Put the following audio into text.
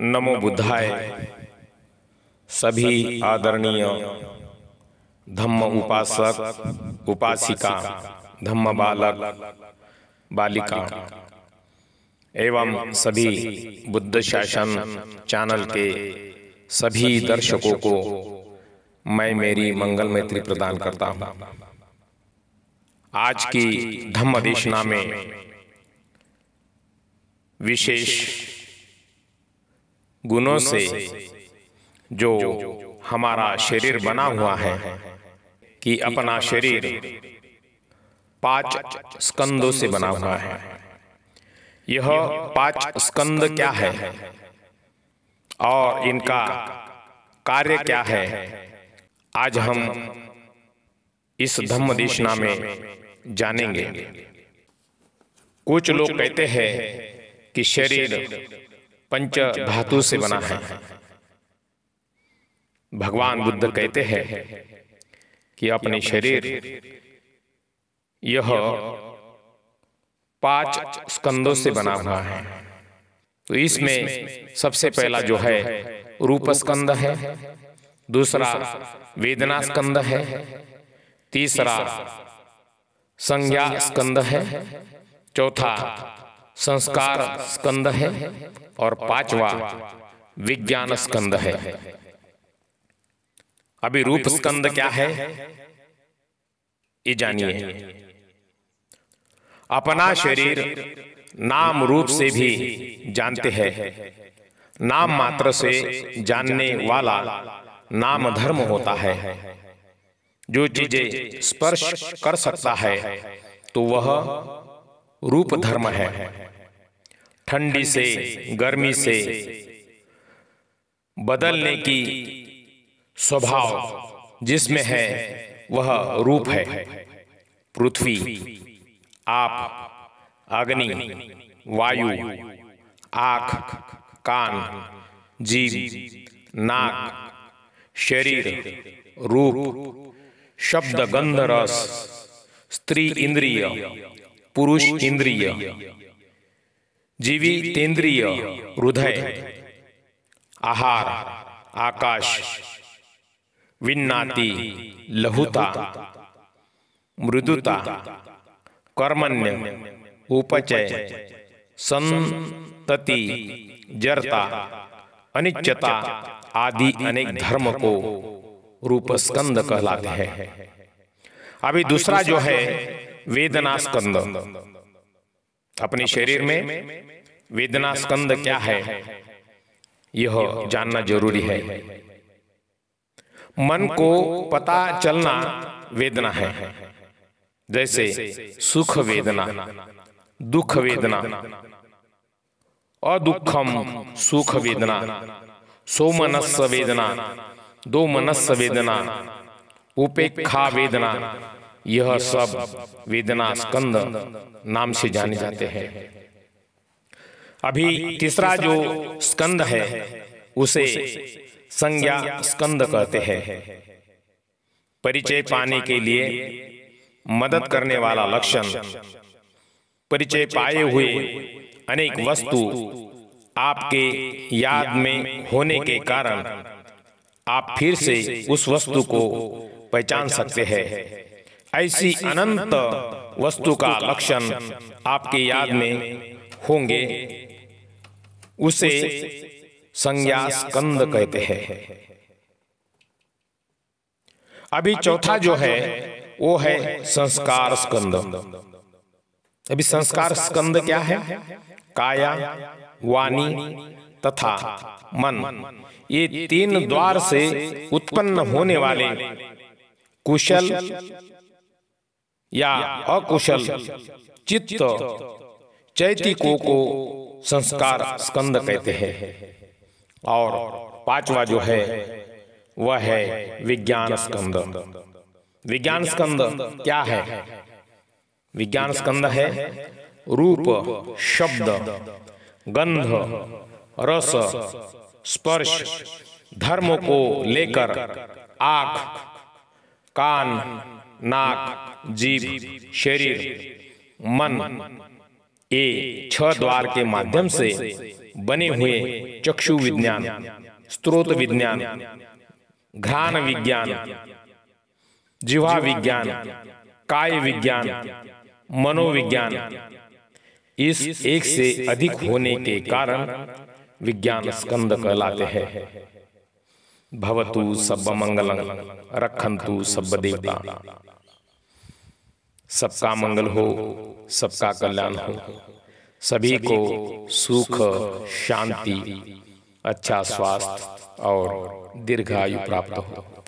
नमो बुद्धाय सभी आदरणीय धम्म उपासक उपासिका धम्म बालक बालिका एवं सभी बुद्ध शासन चैनल के सभी दर्शकों को मैं मेरी मंगल मैत्री प्रदान करता हूँ आज की धम्म देशना में विशेष गुणों से जो हमारा शरीर बना हुआ है कि अपना शरीर पांच स्कंदों से बना हुआ है यह पांच स्कंद क्या है और इनका कार्य क्या है आज हम इस धम्म दिशा में जानेंगे कुछ लोग कहते हैं कि शरीर पंच धातु से बना है भगवान बुद्ध कहते हैं कि अपने शरीर यह पांच स्कंदों से बना हुआ है तो, तो इसमें सबसे पहला जो है रूप स्कंद है दूसरा वेदना स्कंद है तीसरा संज्ञा स्कंद है चौथा संस्कार स्कंद है और पांचवा विज्ञान स्कंद है अभी रूप स्कंद क्या है ये जानिए अपना शरीर नाम रूप से भी जानते हैं नाम मात्र से जानने वाला नाम धर्म होता है जो चीजें स्पर्श कर सकता है तो वह रूप धर्म है ठंडी से गर्मी से बदलने की स्वभाव जिसमें है वह रूप है पृथ्वी आप अग्नि वायु आख कान जीव नाक शरीर रूप शब्द गंध रस स्त्री इंद्रिय पुरुष इंद्रिय जीवितेंद्रिय हृदय आहार आकाश विन्नाती लहुता मृदुता कर्मण्य उपचय संतति जरता अनिच्चता आदि अनेक धर्म को रूपस्कंद कहलाते हैं अभी दूसरा जो है वेदना स्कंद अपने शरीर में वेदना स्कंद क्या है यह जानना जरूरी है मन को पता चलना वेदना है जैसे सुख वेदना दुख वेदना अदुखम सुख वेदना सोमनस्य वेदना दो मनस वेदना उपेक्षा वेदना यह सब वेदना स्कंद नाम से जाने जाते हैं अभी तीसरा जो स्कंद है उसे संज्ञा स्कंद कहते हैं परिचय पाने के लिए मदद करने वाला लक्षण परिचय पाए हुए अनेक वस्तु आपके याद में होने के कारण आप फिर से उस वस्तु को पहचान सकते हैं ऐसी अनंत वस्तु का लक्षण आपके याद में होंगे उसे संज्ञा स्कंद कहते हैं अभी चौथा जो है वो है संस्कार स्कंद अभी संस्कार स्कंद क्या है काया वाणी तथा मन ये तीन द्वार से उत्पन्न होने वाले कुशल या अकुशल चित्त चैतिको को संस्कार स्कंद कहते हैं और पांचवा जो है वह है विज्ञान स्कंद विज्ञान स्कंद क्या है विज्ञान स्कंद है रूप शब्द गंध रस स्पर्श धर्म को लेकर आख कान नाक जीभ शरीर मन ये छह द्वार के माध्यम से बने हुए चक्षु विज्ञान स्त्रोत विज्ञान घ्राण विज्ञान जीवा विज्ञान काय विज्ञान मनोविज्ञान इस एक से अधिक होने के कारण विज्ञान स्कंद कहलाते हैं भवतु सब मंगलम रखंतु सब देवता सबका मंगल हो सबका कल्याण हो सभी को सुख शांति अच्छा, अच्छा स्वास्थ्य और दीर्घायु प्राप्त हो